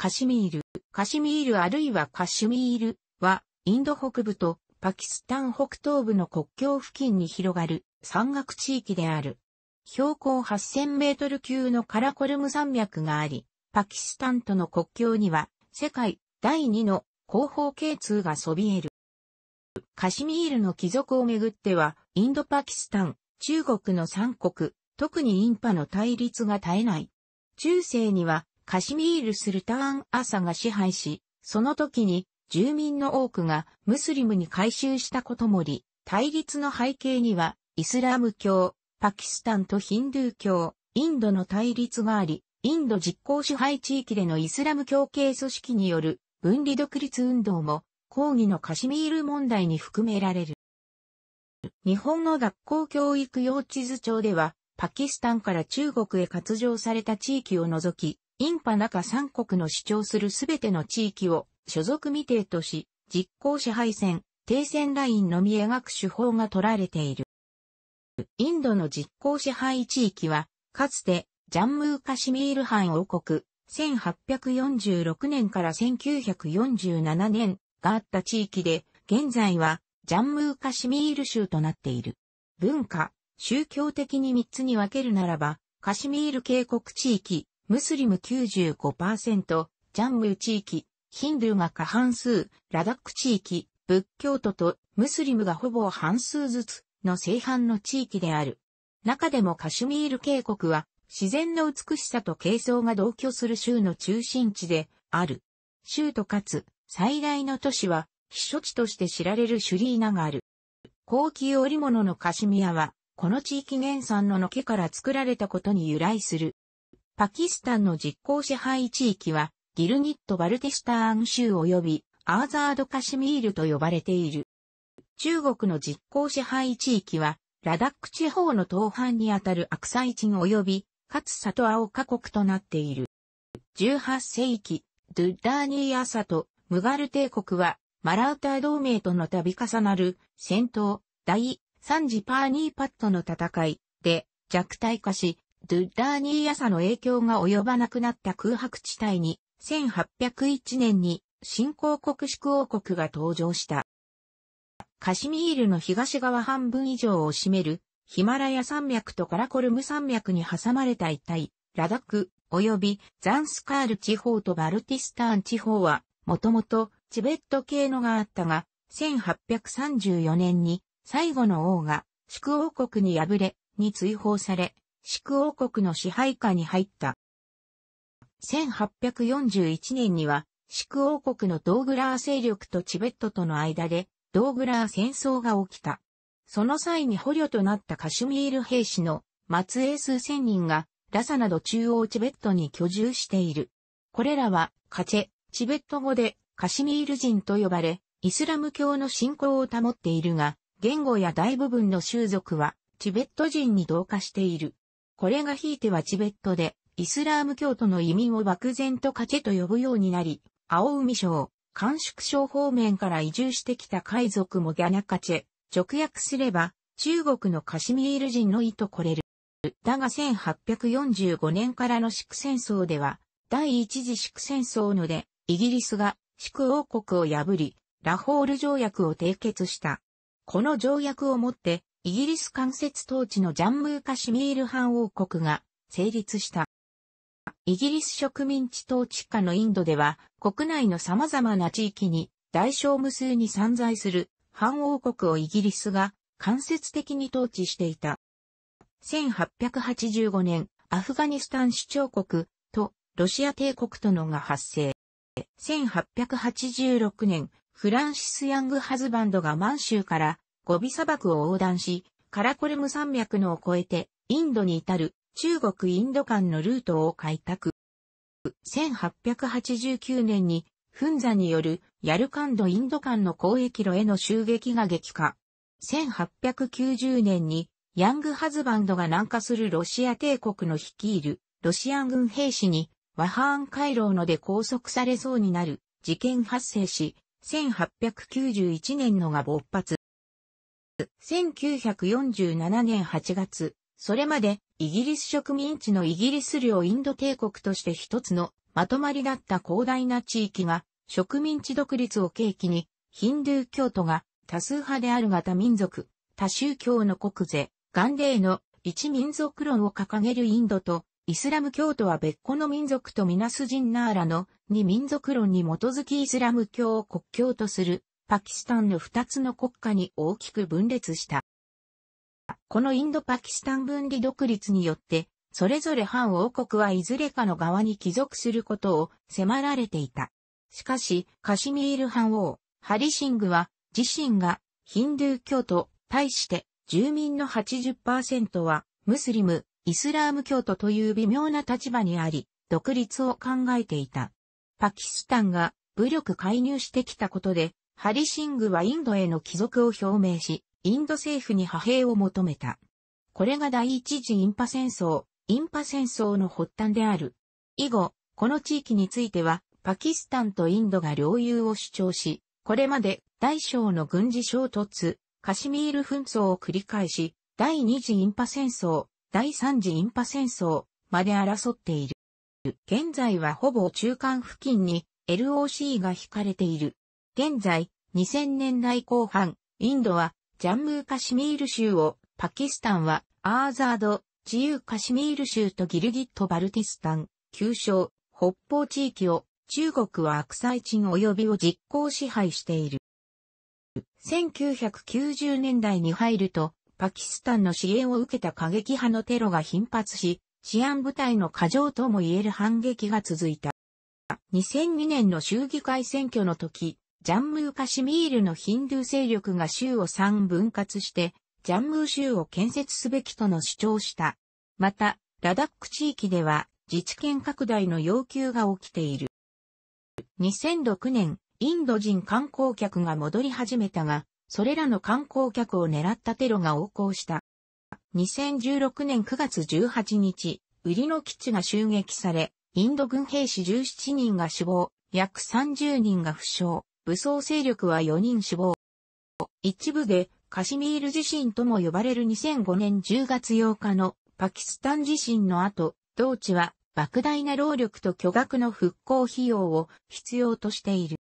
カシミール、カシミールあるいはカシュミールは、インド北部とパキスタン北東部の国境付近に広がる山岳地域である。標高8000メートル級のカラコルム山脈があり、パキスタンとの国境には世界第2の後方系通がそびえる。カシミールの貴族をめぐっては、インドパキスタン、中国の三国、特にインパの対立が絶えない。中世にはカシミール・スルターン・朝が支配し、その時に住民の多くがムスリムに改宗したこともり、対立の背景にはイスラム教、パキスタンとヒンドゥー教、インドの対立があり、インド実効支配地域でのイスラム教系組織による分離独立運動も抗議のカシミール問題に含められる。日本の学校教育用地図帳では、パキスタンから中国へ割譲された地域を除き、インパ中三国の主張するすべての地域を所属未定とし、実効支配線、停戦ラインのみ描く手法が取られている。インドの実効支配地域は、かつて、ジャンムーカシミール藩王国、1846年から1947年があった地域で、現在は、ジャンムーカシミール州となっている。文化、宗教的に3つに分けるならば、カシミール渓谷地域、ムスリム95%、ジャンムー地域、ヒンドゥーが過半数、ラダック地域、仏教徒とムスリムがほぼ半数ずつの正反の地域である。中でもカシュミール渓谷は自然の美しさと軽装が同居する州の中心地である。州とかつ最大の都市は避暑地として知られるシュリーナがある。高級織物のカシミヤはこの地域原産のの毛から作られたことに由来する。パキスタンの実効支配地域は、ギルニット・バルティスターン州及びアーザード・カシミールと呼ばれている。中国の実効支配地域は、ラダック地方の東半にあたるアクサイチン及びかつサトアオカ国となっている。18世紀、ドゥッダーニーアサとムガル帝国はマラウター同盟との度重なる戦闘、第3次パーニーパットの戦いで弱体化し、ドゥッダーニー朝の影響が及ばなくなった空白地帯に、1801年に新興国宿王国が登場した。カシミールの東側半分以上を占める、ヒマラヤ山脈とカラコルム山脈に挟まれた一帯、ラダク、及びザンスカール地方とバルティスターン地方は、もともとチベット系のがあったが、1834年に最後の王が宿王国に敗れ、に追放され、宿王国の支配下に入った。1841年には、宿王国のドーグラー勢力とチベットとの間で、ドーグラー戦争が起きた。その際に捕虜となったカシュミール兵士の末裔数千人が、ラサなど中央チベットに居住している。これらは、カチェ、チベット語でカシミール人と呼ばれ、イスラム教の信仰を保っているが、言語や大部分の種族は、チベット人に同化している。これがひいてはチベットで、イスラーム教徒の移民を漠然とカチェと呼ぶようになり、青海省、甘粛省方面から移住してきた海賊もギャナカチェ、直訳すれば、中国のカシミール人の意とこれる。だが1845年からの粛戦争では、第一次粛戦争ので、イギリスが粛王国を破り、ラホール条約を締結した。この条約をもって、イギリス間接統治のジャンムーカシュミール藩王国が成立した。イギリス植民地統治下のインドでは、国内の様々な地域に大小無数に散在する藩王国をイギリスが間接的に統治していた。1885年、アフガニスタン首長国とロシア帝国とのが発生。1886年、フランシス・ヤング・ハズバンドが満州からゴビ砂漠を横断し、カラコルム山脈のを越えて、インドに至る中国インド間のルートを開拓。1889年に、フンザによるヤルカンドインド間の交易路への襲撃が激化。1890年に、ヤングハズバンドが南下するロシア帝国の率いるロシアン軍兵士にワハーン回廊ので拘束されそうになる事件発生し、1891年のが勃発。1947年8月、それまでイギリス植民地のイギリス領インド帝国として一つのまとまりだった広大な地域が植民地独立を契機にヒンドゥー教徒が多数派であるが民族、多宗教の国税、ガンデーの一民族論を掲げるインドとイスラム教徒は別個の民族とみなすジンナーラの二民族論に基づきイスラム教を国教とするパキスタンの2つの国家に大きく分裂した。このインド・パキスタン分離独立によって、それぞれ反王国はいずれかの側に帰属することを迫られていた。しかし、カシミール藩王、ハリシングは、自身がヒンドゥー教徒、対して住民の80%はムスリム、イスラーム教徒という微妙な立場にあり、独立を考えていた。パキスタンが武力介入してきたことで、ハリシングはインドへの帰属を表明し、インド政府に派兵を求めた。これが第一次インパ戦争、インパ戦争の発端である。以後、この地域については、パキスタンとインドが領有を主張し、これまで大小の軍事衝突、カシミール紛争を繰り返し、第二次インパ戦争、第三次インパ戦争まで争っている。現在はほぼ中間付近に LOC が引かれている。現在、2000年代後半、インドはジャンムーカシミール州を、パキスタンはアーザード、自由カシミール州とギルギット・バルティスタン、旧称、北方地域を、中国は悪災鎮及びを実行支配している。1990年代に入ると、パキスタンの支援を受けた過激派のテロが頻発し、治安部隊の過剰とも言える反撃が続いた。2002年の衆議会選挙の時、ジャンムー・カシミールのヒンドゥー勢力が州を3分割して、ジャンムー州を建設すべきとの主張した。また、ラダック地域では自治権拡大の要求が起きている。2006年、インド人観光客が戻り始めたが、それらの観光客を狙ったテロが横行した。2016年9月18日、売りの基地が襲撃され、インド軍兵士17人が死亡、約30人が負傷、武装勢力は4人死亡。一部でカシミール地震とも呼ばれる2005年10月8日のパキスタン地震の後、同地は莫大な労力と巨額の復興費用を必要としている。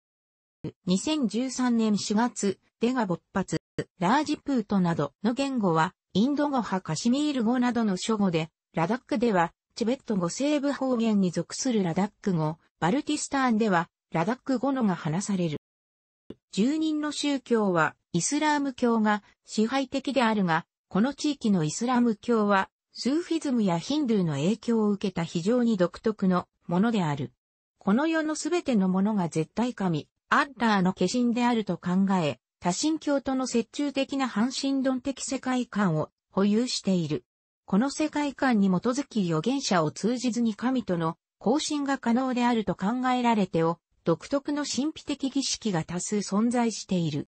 2013年4月、デガ勃発、ラージプートなどの言語は、インド語派カシミール語などの諸語で、ラダックでは、チベット語西部方言に属するラダック語、バルティスターンでは、ラダック語のが話される。住人の宗教はイスラーム教が支配的であるが、この地域のイスラム教はスーフィズムやヒンドゥーの影響を受けた非常に独特のものである。この世のすべてのものが絶対神、アッラーの化身であると考え、多神教との折衷的な半神論的世界観を保有している。この世界観に基づき預言者を通じずに神との交信が可能であると考えられてお独特の神秘的儀式が多数存在している。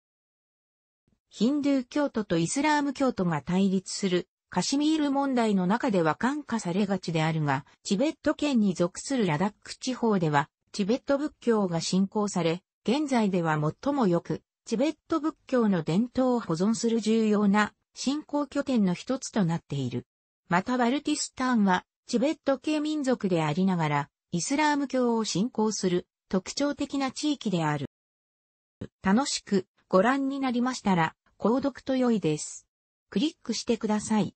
ヒンドゥー教徒とイスラーム教徒が対立するカシミール問題の中では感化されがちであるが、チベット圏に属するラダック地方では、チベット仏教が信仰され、現在では最もよく、チベット仏教の伝統を保存する重要な信仰拠点の一つとなっている。またバルティスタンは、チベット系民族でありながら、イスラーム教を信仰する特徴的な地域である。楽しくご覧になりましたら、購読と良いです。クリックしてください。